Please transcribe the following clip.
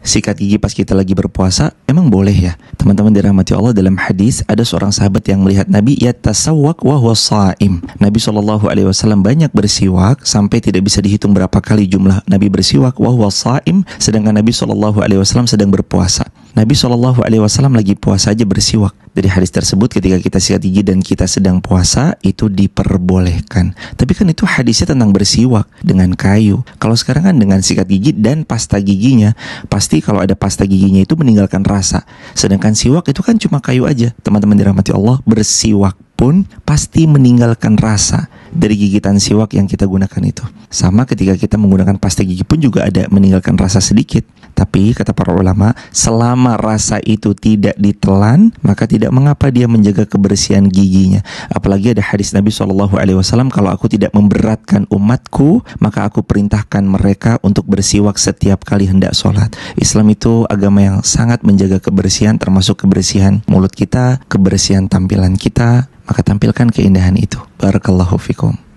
sikat gigi pas kita lagi berpuasa emang boleh ya teman-teman dirahmati Allah dalam hadis ada seorang sahabat yang melihat Nabi ya tasawwak wa huwa saim Nabi Shallallahu alaihi wasallam banyak bersiwak sampai tidak bisa dihitung berapa kali jumlah Nabi bersiwak wa huwa saim sedangkan Nabi Shallallahu alaihi wasallam sedang berpuasa Nabi Shallallahu alaihi wasallam lagi puasa aja bersiwak dari hadis tersebut ketika kita sikat gigi dan kita sedang puasa itu diperbolehkan. Tapi kan itu hadisnya tentang bersiwak dengan kayu. Kalau sekarang kan dengan sikat gigi dan pasta giginya, pasti kalau ada pasta giginya itu meninggalkan rasa. Sedangkan siwak itu kan cuma kayu aja. Teman-teman dirahmati Allah, bersiwak pun pasti meninggalkan rasa dari gigitan siwak yang kita gunakan itu. Sama ketika kita menggunakan pasta gigi pun juga ada meninggalkan rasa sedikit. Tapi kata para ulama, selama rasa itu tidak ditelan, maka tidak mengapa dia menjaga kebersihan giginya. Apalagi ada hadis Nabi Shallallahu Alaihi Wasallam, kalau aku tidak memberatkan umatku, maka aku perintahkan mereka untuk bersiwak setiap kali hendak sholat. Islam itu agama yang sangat menjaga kebersihan, termasuk kebersihan mulut kita, kebersihan tampilan kita, maka tampilkan keindahan itu. Barakallahu fikum.